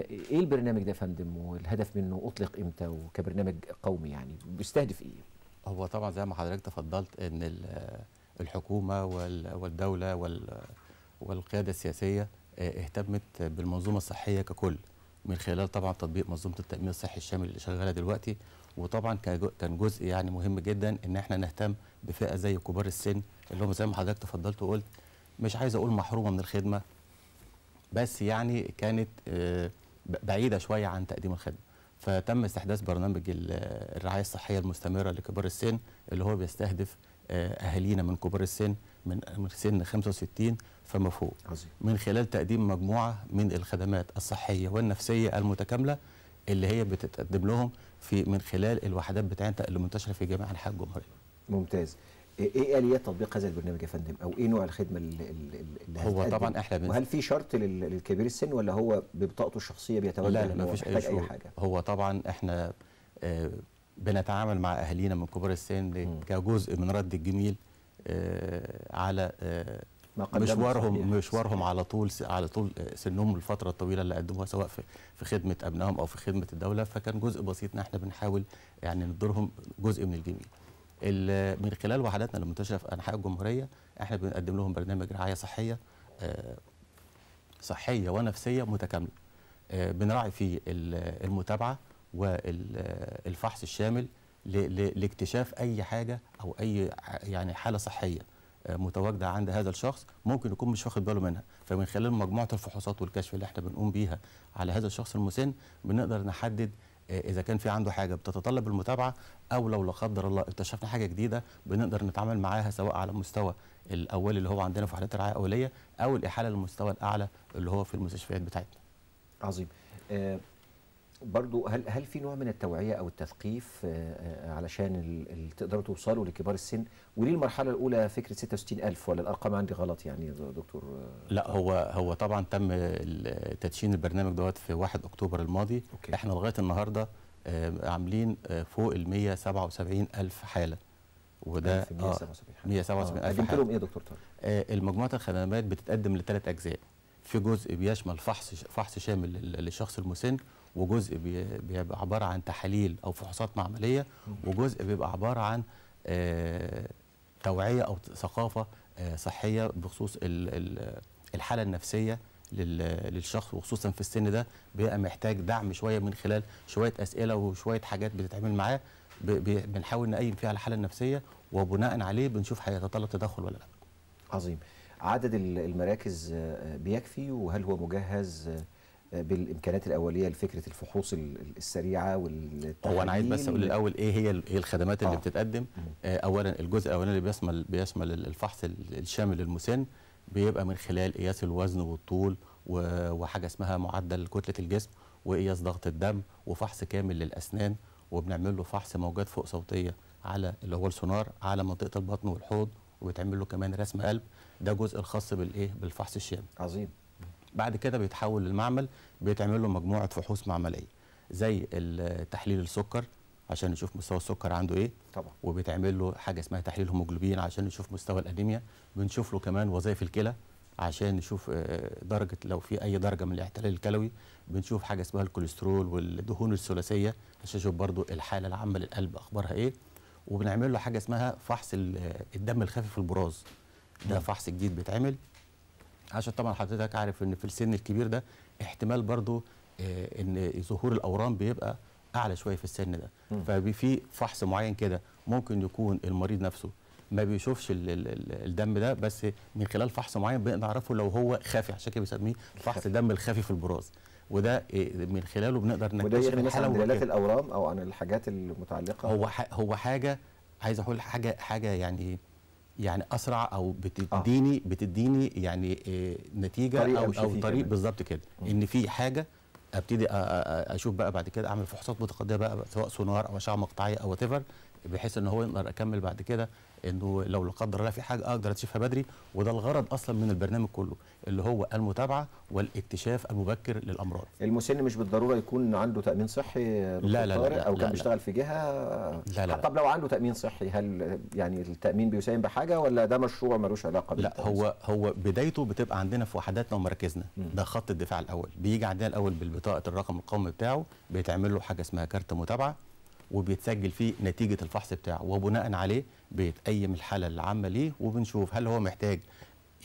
ايه البرنامج ده يا فندم والهدف منه اطلق امتى وكبرنامج قومي يعني بيستهدف ايه؟ هو طبعا زي ما حضرتك تفضلت ان آه، الحكومه والدوله والقياده السياسيه آه، اهتمت بالمنظومه الصحيه ككل من خلال طبعا تطبيق منظومه التامين الصحي الشامل اللي شغاله دلوقتي وطبعا كان جزء يعني مهم جدا ان احنا نهتم بفئه زي كبار السن اللي هم زي ما حضرتك تفضلت وقلت مش عايز اقول محرومه من الخدمه بس يعني كانت آه، بعيده شويه عن تقديم الخدمه فتم استحداث برنامج الرعايه الصحيه المستمره لكبار السن اللي هو بيستهدف آه، اهالينا من كبار السن من سن 65 فما فوق عظيم. من خلال تقديم مجموعه من الخدمات الصحيه والنفسيه المتكامله اللي هي بتتقدم لهم في من خلال الوحدات بتاعتنا اللي منتشره في جميع انحاء الجمهوريه ممتاز ايه اليات تطبيق هذا البرنامج يا فندم او ايه نوع الخدمه اللي, اللي هو طبعا احنا بن... وهل في شرط للكبير السن ولا هو ببطاقته الشخصيه بيتوجه لا ما فيش أي, حاجه هو طبعا احنا آه، بنتعامل مع اهالينا من كبار السن كجزء من رد الجميل آه، على آه، مشوارهم مشوارهم على طول على طول سنهم الفتره الطويله اللي قدموها سواء في في خدمه ابنائهم او في خدمه الدوله فكان جزء بسيط ان احنا بنحاول يعني ندورهم جزء من الجميل من خلال وحداتنا اللي منتشره في انحاء الجمهوريه احنا بنقدم لهم برنامج رعايه صحيه آه، صحيه ونفسيه متكامله آه، بنراعي فيه المتابعه والفحص الشامل لاكتشاف اي حاجه او اي يعني حاله صحيه آه، متواجده عند هذا الشخص ممكن يكون مش واخد باله منها فمن خلال مجموعه الفحوصات والكشف اللي احنا بنقوم بيها على هذا الشخص المسن بنقدر نحدد اذا كان في عنده حاجه بتتطلب المتابعه او لو لا قدر الله اكتشفنا حاجه جديده بنقدر نتعامل معاها سواء على المستوى الاولي اللي هو عندنا في وحدات الرعايه الاوليه او الاحاله للمستوى الاعلى اللي هو في المستشفيات بتاعتنا. عظيم. آه، برضو هل هل في نوع من التوعيه او التثقيف آه، آه، علشان تقدروا توصلوا لكبار السن وليه المرحله الاولى فكره 66000 ولا الارقام عندي غلط يعني دكتور لا هو هو طبعا تم تدشين البرنامج دوت في 1 اكتوبر الماضي أوكي. احنا لغايه النهارده آه، عاملين فوق ال 177000 حاله وده 177000 قدمت لهم ايه يا دكتور طارق؟ المجموعات الخدمات بتتقدم لثلاث اجزاء في جزء بيشمل فحص فحص شامل للشخص المسن وجزء بيبقى عباره عن تحاليل او فحوصات معمليه وجزء بيبقى عباره عن آه، توعيه او ثقافه آه، صحيه بخصوص الحاله النفسيه للشخص وخصوصا في السن ده بيبقى محتاج دعم شويه من خلال شويه اسئله وشويه حاجات بتتعمل معاه بنحاول نقيم فيها الحاله النفسيه وبناء عليه بنشوف هيتطلب تدخل ولا لا. عظيم. عدد المراكز آه، بيكفي وهل هو مجهز بالامكانيات الاوليه لفكره الفحوص السريعه والتحاليل هو انا عايز بس اقول الاول ايه هي ايه الخدمات اللي آه. بتتقدم آه اولا الجزء الاولاني اللي بيشمل بيشمل الفحص الشامل للمسن بيبقى من خلال قياس الوزن والطول وحاجه اسمها معدل كتله الجسم وقياس ضغط الدم وفحص كامل للاسنان وبنعمل له فحص موجات فوق صوتيه على اللي هو السونار على منطقه البطن والحوض وبتعمل له كمان رسم قلب ده جزء الخاص بالايه بالفحص الشامل عظيم بعد كده بيتحول للمعمل بيتعمل له مجموعه فحوص معمليه زي تحليل السكر عشان نشوف مستوى السكر عنده ايه طبعا وبيتعمل له حاجه اسمها تحليل هيموجلوبين عشان نشوف مستوى الانيميا بنشوف له كمان وظائف الكلى عشان نشوف آه، درجه لو في اي درجه من الاحتلال الكلوي بنشوف حاجه اسمها الكوليسترول والدهون الثلاثيه عشان نشوف برضو الحاله العامه للقلب اخبارها ايه وبنعمل له حاجه اسمها فحص الدم الخفيف البراز ده فحص جديد بيتعمل عشان طبعا حضرتك عارف ان في السن الكبير ده احتمال برضو آه، ان ظهور الاورام بيبقى اعلى شويه في السن ده ففي فحص معين كده ممكن يكون المريض نفسه ما بيشوفش الدم ده بس من خلال فحص معين بنعرفه لو هو خافي عشان كده بيسميه فحص الدم الخافي في البراز وده آه، من خلاله بنقدر نكتشف وده يغني مثلا عن دلالات الاورام او عن الحاجات المتعلقه هو هو حاجه عايز اقول حاجه حاجه يعني يعني اسرع او بتديني آه. بتديني يعني آه، نتيجه طريق او او طريق بالظبط كده ان في حاجه ابتدي اشوف بقى بعد كده اعمل فحوصات متقدمه بقى سواء سونار او اشعه مقطعيه او وات بحيث ان هو يقدر اكمل بعد كده انه لو لا قدر الله في حاجه اقدر اكتشفها بدري وده الغرض اصلا من البرنامج كله اللي هو المتابعه والاكتشاف المبكر للامراض. المسن مش بالضروره يكون عنده تامين صحي لا لا, لا لا او كان بيشتغل في جهه لا لا طب لو عنده تامين صحي هل يعني التامين بيساهم بحاجه ولا ده مشروع ملوش علاقه لا هو هو بدايته بتبقى عندنا في وحداتنا ومراكزنا ده خط الدفاع الاول بيجي عندنا الاول بالبطاقه الرقم القومي بتاعه بيتعمل له حاجه اسمها كارت متابعه وبيتسجل فيه نتيجه الفحص بتاعه وبناء عليه بيتقيم الحاله العامه ليه وبنشوف هل هو محتاج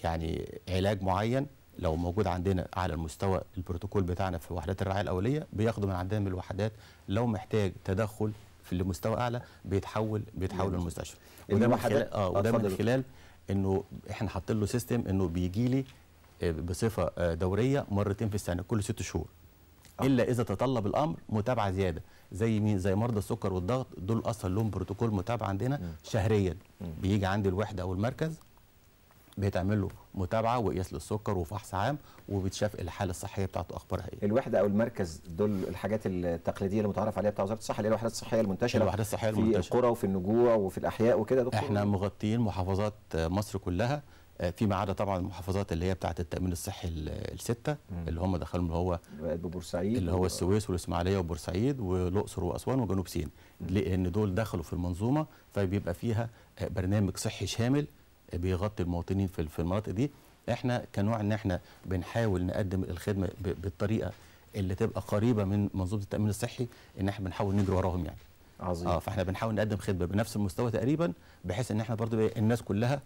يعني علاج معين لو موجود عندنا على المستوى البروتوكول بتاعنا في وحدات الرعايه الاوليه بياخده من عندنا من الوحدات لو محتاج تدخل في المستوى اعلى بيتحول بيتحول للمستشفى وده من خلال اه وده من خلال انه احنا حاطين له سيستم انه بيجي لي آه، بصفه آه، دوريه مرتين في السنه كل ست شهور أه. الا اذا تطلب الامر متابعه زياده زي مين زي مرضى السكر والضغط دول اصلا لهم بروتوكول متابعه عندنا شهريا بيجي عند الوحده او المركز بيتعمل له متابعه وقياس للسكر وفحص عام وبتشاف الحاله الصحيه بتاعته اخبارها ايه الوحده او المركز دول الحاجات التقليديه اللي عليها بتاع وزاره الصحه اللي هي الوحدات الصحيه المنتشره الوحدات الصحيه المنتشره في القرى وفي النجوع وفي الاحياء وكده دكتور احنا مغطيين محافظات مصر كلها آه، فيما عدا طبعا المحافظات اللي هي بتاعه التامين الصحي السته اللي هم دخلهم اللي هو بورسعيد اللي هو السويس والاسماعيليه وبورسعيد والاقصر واسوان وجنوب سيناء لان دول دخلوا في المنظومه فبيبقى فيها آه، برنامج صحي شامل آه، بيغطي المواطنين في المناطق دي احنا كنوع ان احنا بنحاول نقدم الخدمه بالطريقه اللي تبقى قريبه من منظومه التامين الصحي ان احنا بنحاول نجري وراهم يعني عظيم اه فاحنا بنحاول نقدم خدمه بنفس المستوى تقريبا بحيث ان احنا برضو إيه، الناس كلها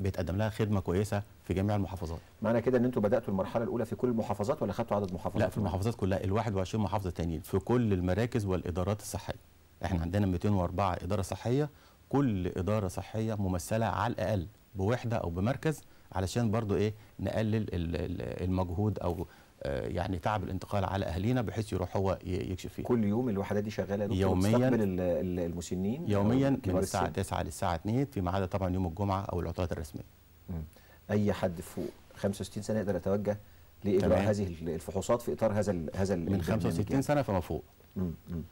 بيتقدم لها خدمه كويسه في جميع المحافظات معنى كده ان انتوا بداتوا المرحله الاولى في كل المحافظات ولا خدتوا عدد محافظات لا في المحافظات كلها ال 21 محافظه تانيين في كل المراكز والادارات الصحيه احنا عندنا 204 اداره صحيه كل اداره صحيه ممثله على الاقل بوحده او بمركز علشان برضو ايه نقلل المجهود او آه، يعني تعب الانتقال على اهالينا بحيث يروح هو يكشف فيه كل يوم الوحدات دي شغاله دكتور يوميا المسنين يوميا من الساعه 9 للساعه 2 فيما عدا طبعا يوم الجمعه او العطلات الرسميه مم. اي حد فوق 65 سنه يقدر يتوجه لاجراء هذه الفحوصات في اطار هذا هذا من 65 يعني. سنه فما فوق مم. مم.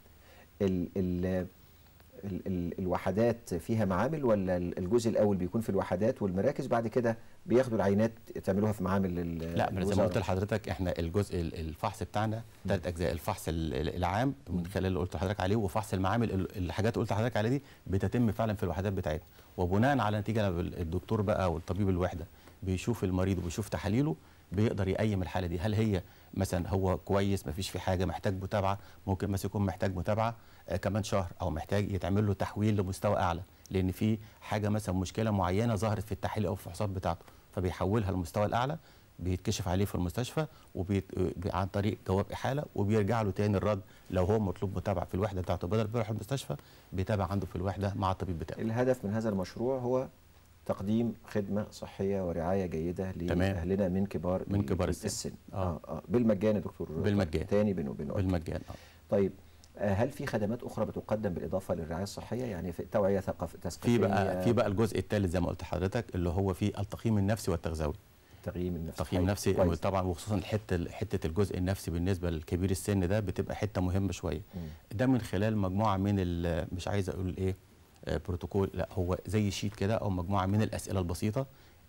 الوحدات فيها معامل ولا الجزء الاول بيكون في الوحدات والمراكز بعد كده بياخدوا العينات تعملوها في معامل لا زي ما قلت لحضرتك احنا الجزء الفحص بتاعنا ثلاث اجزاء الفحص العام من خلال اللي قلت لحضرتك عليه وفحص المعامل الحاجات اللي قلت لحضرتك عليها دي بتتم فعلا في الوحدات بتاعتنا وبناء على نتيجه الدكتور بقى والطبيب الوحده بيشوف المريض وبيشوف تحاليله بيقدر يقيم الحاله دي هل هي مثلا هو كويس مفيش في حاجه محتاج متابعه ممكن مثلا يكون محتاج متابعه آه كمان شهر او محتاج يتعمل له تحويل لمستوى اعلى لان في حاجه مثلا مشكله معينه ظهرت في التحليل او الفحوصات بتاعته فبيحولها للمستوى الاعلى بيتكشف عليه في المستشفى وبيت... آه، عن طريق جواب احاله وبيرجع له تاني الرد لو هو مطلوب متابعه في الوحده بتاعته بدل بيروح المستشفى بيتابع عنده في الوحده مع الطبيب بتاعه. الهدف من هذا المشروع هو تقديم خدمه صحيه ورعايه جيده لاهلنا من كبار من كبار السن, السن. آه. آه. آه. بالمجان يا دكتور بالمجان تاني بينه وبين بالمجان آه. طيب آه، هل في خدمات اخرى بتقدم بالاضافه للرعايه الصحيه يعني في التوعيه ثقافيه في بقى في بقى الجزء الثالث زي ما قلت لحضرتك اللي هو في التقييم النفسي والتغذوي التقييم النفسي التقييم النفسي طيب، طبعا وخصوصا حته حته الجزء النفسي بالنسبه لكبير السن ده بتبقى حته مهمه شويه ده من خلال مجموعه من مش عايز اقول ايه آه، بروتوكول لا هو زي شيت كده او مجموعه من الاسئله البسيطه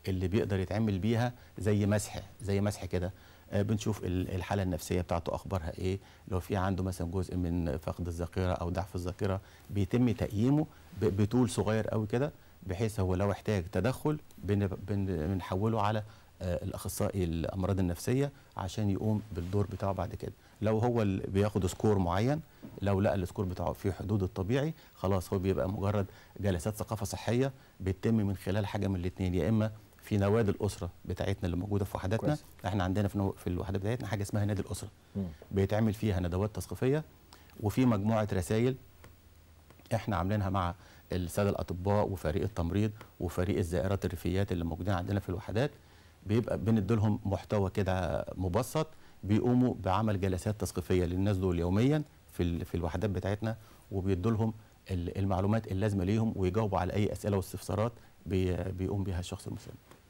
اللي بيقدر يتعمل بيها زي مسح زي مسح كده آه، بنشوف الحاله النفسيه بتاعته اخبارها ايه لو في عنده مثلا جزء من فقد الذاكره او ضعف الذاكره بيتم تقييمه بطول صغير قوي كده بحيث هو لو احتاج تدخل بنحوله على الاخصائي الامراض النفسيه عشان يقوم بالدور بتاعه بعد كده لو هو اللي بياخد سكور معين لو لقى السكور بتاعه في حدود الطبيعي خلاص هو بيبقى مجرد جلسات ثقافه صحيه بتتم من خلال حاجه من الاثنين يا اما في نوادي الاسره بتاعتنا اللي موجوده في وحداتنا كويس. احنا عندنا في, في الوحدات بتاعتنا حاجه اسمها نادي الاسره م. بيتعمل فيها ندوات تثقيفيه وفي مجموعه رسائل احنا عاملينها مع الساده الاطباء وفريق التمريض وفريق الزائرات الريفيات اللي موجودين عندنا في الوحدات بيبقى بنديلهم محتوى كده مبسط بيقوموا بعمل جلسات تثقيفيه للناس دول يوميا في في الوحدات بتاعتنا وبيدوا لهم المعلومات اللازمه ليهم ويجاوبوا على اي اسئله واستفسارات بيقوم بيها الشخص المسلم